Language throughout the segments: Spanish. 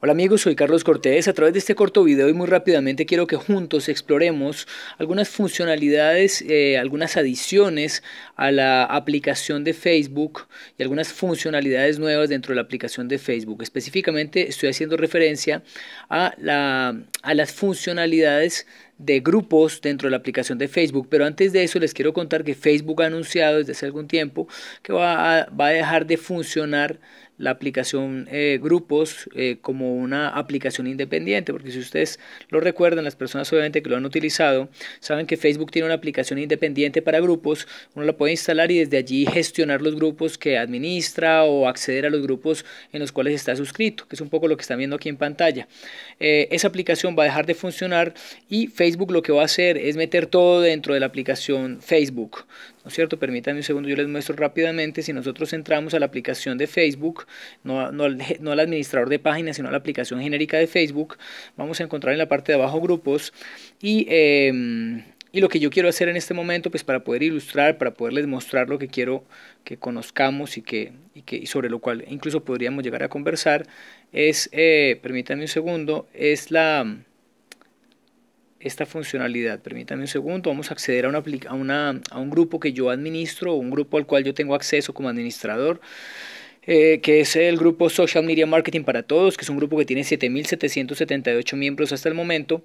Hola amigos, soy Carlos Cortés. A través de este corto video y muy rápidamente quiero que juntos exploremos algunas funcionalidades, eh, algunas adiciones a la aplicación de Facebook y algunas funcionalidades nuevas dentro de la aplicación de Facebook. Específicamente estoy haciendo referencia a, las funcionalidades de grupos dentro de la aplicación de Facebook. Pero antes de eso les quiero contar que Facebook ha anunciado desde hace algún tiempo que va a dejar de funcionar la aplicación eh, grupos eh, como una aplicación independiente, porque si ustedes lo recuerdan, las personas obviamente que lo han utilizado, saben que Facebook tiene una aplicación independiente para grupos, uno la puede instalar y desde allí gestionar los grupos que administra o acceder a los grupos en los cuales está suscrito, que es un poco lo que están viendo aquí en pantalla. Eh, esa aplicación va a dejar de funcionar y Facebook lo que va a hacer es meter todo dentro de la aplicación Facebook. ¿no es cierto? Permítanme un segundo, yo les muestro rápidamente, si nosotros entramos a la aplicación de Facebook, no, no, al administrador de páginas, sino a la aplicación genérica de Facebook, vamos a encontrar en la parte de abajo grupos y... Em, y lo que yo quiero hacer en este momento, pues para poder ilustrar, para poderles mostrar lo que quiero que conozcamos y, que, sobre lo cual incluso podríamos llegar a conversar, es, eh, permítanme un segundo, es la, esta funcionalidad. Permítame un segundo, vamos a acceder a, una, a, una, a un grupo que yo administro, un grupo al cual yo tengo acceso como administrador. Eh, que es el grupo Social Media Marketing para Todos, que es un grupo que tiene 7.778 miembros hasta el momento.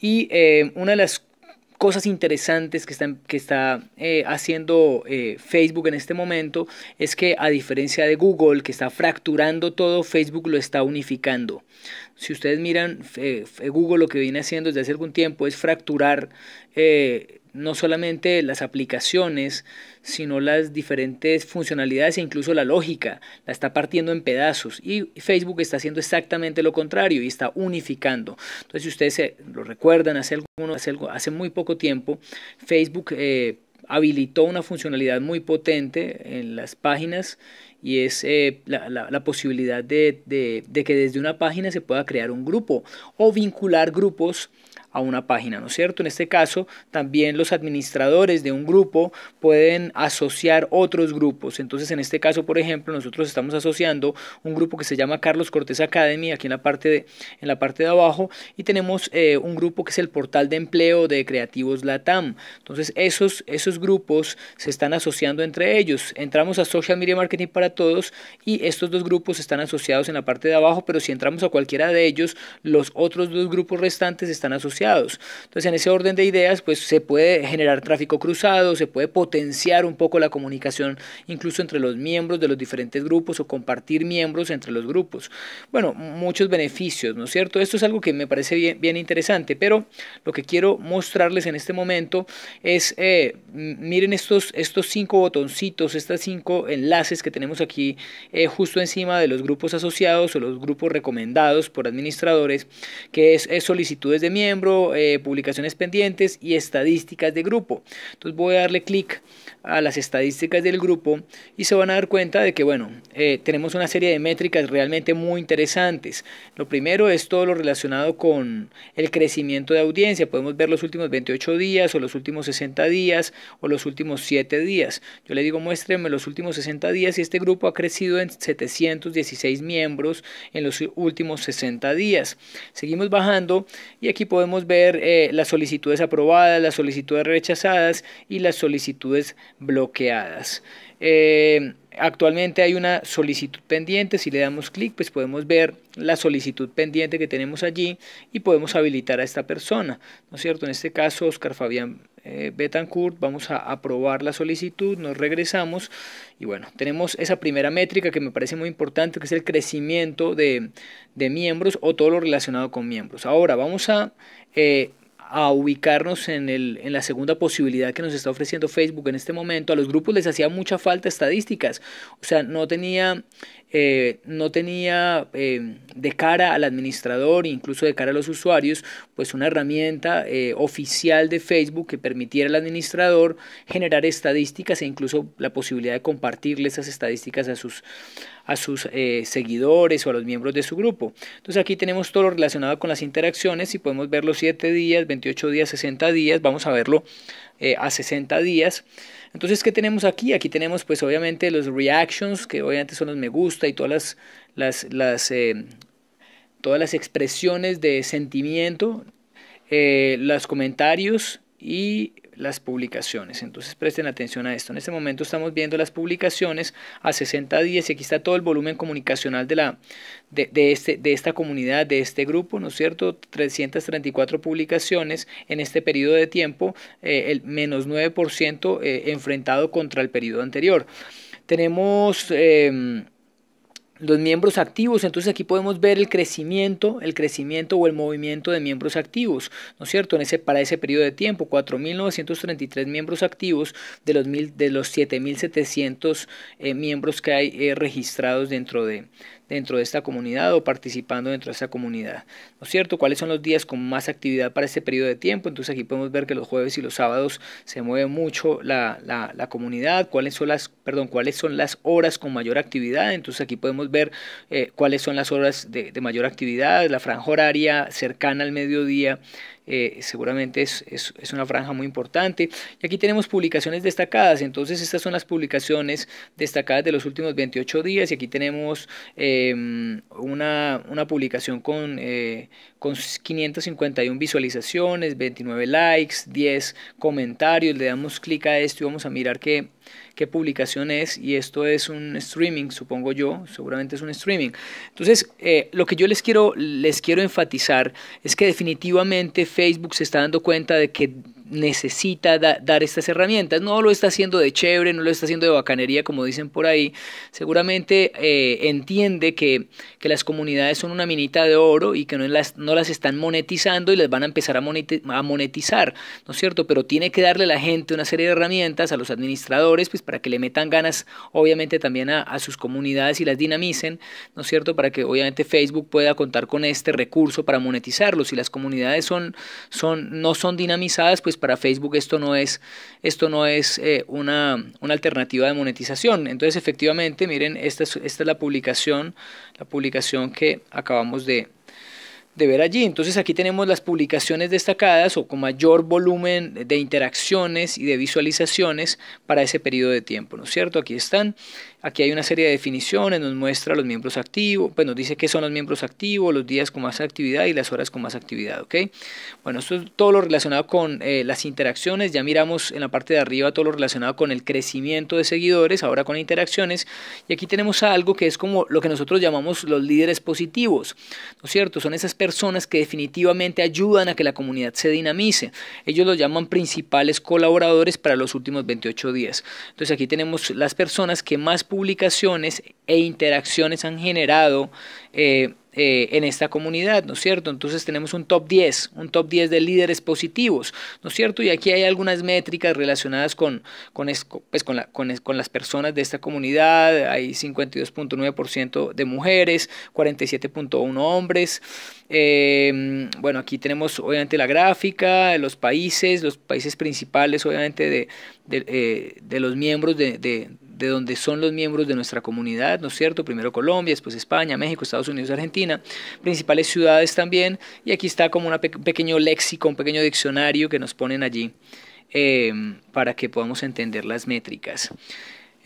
Y eh, una de las cosas interesantes que, están, que está eh, haciendo eh, Facebook en este momento es que a diferencia de Google que está fracturando todo, Facebook lo está unificando. Si ustedes miran, eh, Google lo que viene haciendo desde hace algún tiempo es fracturar no solamente las aplicaciones, sino las diferentes funcionalidades e incluso la lógica, la está partiendo en pedazos. Y Facebook está haciendo exactamente lo contrario y está unificando. Entonces, si ustedes lo recuerdan, hace, hace, hace, muy poco tiempo, Facebook eh, habilitó una funcionalidad muy potente en las páginas y es eh, la, posibilidad de que desde una página se pueda crear un grupo o vincular grupos a una página, ¿no es cierto? En este caso, también los administradores de un grupo pueden asociar otros grupos. Entonces, en este caso, por ejemplo, nosotros estamos asociando un grupo que se llama Carlos Cortés Academy, aquí en la parte de, en la parte de abajo, y tenemos eh, un grupo que es el portal de empleo de creativos LATAM. Entonces, esos, esos grupos se están asociando entre ellos. Entramos a Social Media Marketing para Todos y estos dos grupos están asociados en la parte de abajo, pero si entramos a cualquiera de ellos, los otros dos grupos restantes están asociados entonces, en ese orden de ideas, pues se puede generar tráfico cruzado, se puede potenciar un poco la comunicación incluso entre los miembros de los diferentes grupos o compartir miembros entre los grupos. Bueno, muchos beneficios, ¿no es cierto? Esto es algo que me parece bien, interesante, pero lo que quiero mostrarles en este momento es, eh, miren estos, estos cinco botoncitos, estos cinco enlaces que tenemos aquí eh, justo encima de los grupos asociados o los grupos recomendados por administradores, que es, solicitudes de miembros, eh, publicaciones pendientes y estadísticas de grupo. Entonces voy a darle clic a las estadísticas del grupo y se van a dar cuenta de que, bueno, eh, tenemos una serie de métricas realmente muy interesantes. Lo primero es todo lo relacionado con el crecimiento de audiencia. Podemos ver los últimos 28 días o los últimos 60 días o los últimos 7 días. Yo le digo, muéstreme los últimos 60 días y este grupo ha crecido en 716 miembros en los últimos 60 días. Seguimos bajando y aquí podemos ver eh, las solicitudes aprobadas, las solicitudes rechazadas y las solicitudes bloqueadas. Eh, Actualmente hay una solicitud pendiente, si le damos clic pues podemos ver la solicitud pendiente que tenemos allí y podemos habilitar a esta persona, ¿no es cierto? En este caso Oscar Fabián eh, Betancourt, vamos a aprobar la solicitud, nos regresamos y bueno, tenemos esa primera métrica que me parece muy importante que es el crecimiento de, miembros o todo lo relacionado con miembros. Ahora vamos a... Eh, a ubicarnos en, el, en la segunda posibilidad que nos está ofreciendo Facebook en este momento. A los grupos les hacía mucha falta estadísticas. O sea, no tenía eh, no tenía eh, de cara al administrador, incluso de cara a los usuarios, pues una herramienta eh, oficial de Facebook que permitiera al administrador generar estadísticas e incluso la posibilidad de compartirle esas estadísticas a sus, a sus seguidores o a los miembros de su grupo. Entonces aquí tenemos todo lo relacionado con las interacciones y podemos verlo 7 días, 28 días, 60 días, vamos a verlo a 60 días. Entonces, ¿qué tenemos aquí? Aquí tenemos pues obviamente los reactions, que obviamente son los me gusta y todas las, las, las eh, todas las expresiones de sentimiento, eh, los comentarios y las publicaciones. Entonces presten atención a esto. En este momento estamos viendo las publicaciones a 60 días y aquí está todo el volumen comunicacional de, la, de, este, esta comunidad, de este grupo, ¿no es cierto? 334 publicaciones en este periodo de tiempo, eh, el menos 9% eh, enfrentado contra el periodo anterior. Tenemos... Em, los miembros activos, entonces aquí podemos ver el crecimiento, el crecimiento o el movimiento de miembros activos, ¿no es cierto? En ese, para ese periodo de tiempo, 4.933 miembros activos de los, los 7.700 eh, miembros que hay eh, registrados dentro de, dentro de esta comunidad o participando dentro de esta comunidad, ¿no es cierto? ¿Cuáles son los días con más actividad para ese periodo de tiempo? Entonces aquí podemos ver que los jueves y los sábados se mueve mucho la comunidad, cuáles son las perdón, cuáles son las horas con mayor actividad. Entonces aquí podemos ver eh, cuáles son las horas de mayor actividad, la franja horaria cercana al mediodía eh, seguramente es, una franja muy importante. Y aquí tenemos publicaciones destacadas, entonces estas son las publicaciones destacadas de los últimos 28 días y aquí tenemos em, una, publicación con, 551 eh, visualizaciones, 29 likes, 10 comentarios, le damos clic a esto y vamos a mirar qué, publicación es y esto es un streaming, supongo yo, seguramente es un streaming. Entonces, eh, lo que yo les quiero, les quiero enfatizar es que definitivamente Facebook se está dando cuenta de que necesita dar estas herramientas. No lo está haciendo de chévere, no lo está haciendo de bacanería, como dicen por ahí. Seguramente eh, entiende que, las comunidades son una minita de oro y que no las, están monetizando y las van a empezar a, monetizar, ¿no es cierto? Pero tiene que darle a la gente una serie de herramientas, a los administradores, pues para que le metan ganas, obviamente, también a, sus comunidades y las dinamicen, ¿no es cierto? Para que obviamente Facebook pueda contar con este recurso para monetizarlo. Si las comunidades son, son, no son dinamizadas, pues para Facebook esto no es, esto no es eh, una, una, alternativa de monetización. Entonces, efectivamente, miren, esta es, esta es la publicación, la publicación que acabamos de, de ver allí. Entonces aquí tenemos las publicaciones destacadas o con mayor volumen de interacciones y de visualizaciones para ese periodo de tiempo, ¿no es cierto? Aquí están, aquí hay una serie de definiciones, nos muestra los miembros activos, pues nos dice qué son los miembros activos, los días con más actividad y las horas con más actividad, ¿ok? Bueno, esto es todo lo relacionado con eh, las interacciones, ya miramos en la parte de arriba todo lo relacionado con el crecimiento de seguidores, ahora con interacciones, y aquí tenemos algo que es como lo que nosotros llamamos los líderes positivos, ¿no es cierto? Son esas personas personas que definitivamente ayudan a que la comunidad se dinamice. Ellos los llaman principales colaboradores para los últimos 28 días. Entonces aquí tenemos las personas que más publicaciones e interacciones han generado eh, eh, en esta comunidad, ¿no es cierto? Entonces tenemos un top 10, un top 10 de líderes positivos, ¿no es cierto? Y aquí hay algunas métricas relacionadas con, con, pues, las personas de esta comunidad, hay 52.9% de mujeres, 47.1 hombres, em, bueno, aquí tenemos obviamente la gráfica, los países, los países principales obviamente de, eh, los miembros de, de de donde son los miembros de nuestra comunidad, ¿no es cierto? Primero Colombia, después España, México, Estados Unidos, Argentina, principales ciudades también, y aquí está como un pequeño léxico, un pequeño diccionario que nos ponen allí eh, para que podamos entender las métricas.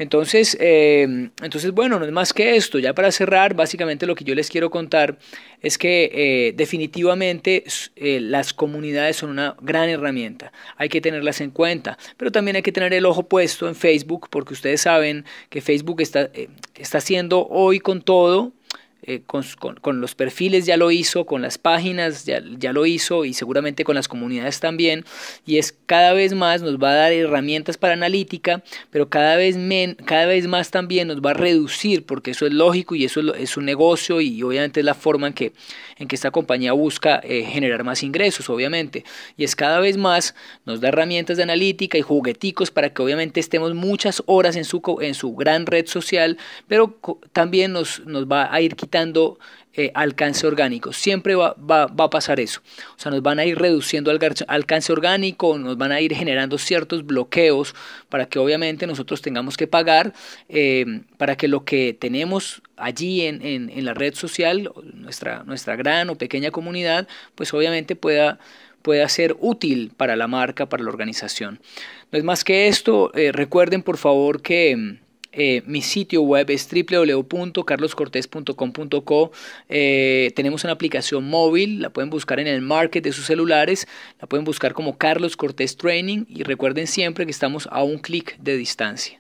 Entonces, em, entonces, bueno, no es más que esto. Ya para cerrar, básicamente lo que yo les quiero contar es que eh, definitivamente eh, las comunidades son una gran herramienta. Hay que tenerlas en cuenta, pero también hay que tener el ojo puesto en Facebook, porque ustedes saben que Facebook está, eh, está haciendo hoy con todo eh, con, los perfiles ya lo hizo, con las páginas ya, lo hizo y seguramente con las comunidades también. Y es cada vez más nos va a dar herramientas para analítica, pero cada vez, cada vez más también nos va a reducir, porque eso es lógico y eso es, un negocio y obviamente es la forma en que, en que esta compañía busca eh, generar más ingresos, obviamente. Y es cada vez más nos da herramientas de analítica y jugueticos para que obviamente estemos muchas horas en su, en su gran red social, pero también nos, nos va a ir quitando eh, alcance orgánico. Siempre va, a pasar eso. O sea, nos van a ir reduciendo alcance orgánico, nos van a ir generando ciertos bloqueos para que obviamente nosotros tengamos que pagar eh, para que lo que tenemos allí en, la red social, nuestra, nuestra gran o pequeña comunidad, pues obviamente pueda pueda ser útil para la marca, para la organización. No es más que esto, eh, recuerden por favor que eh, mi sitio web es www.carloscortez.com.co. Eh, tenemos una aplicación móvil, la pueden buscar en el market de sus celulares, la pueden buscar como Carlos Cortés Training y recuerden siempre que estamos a un clic de distancia.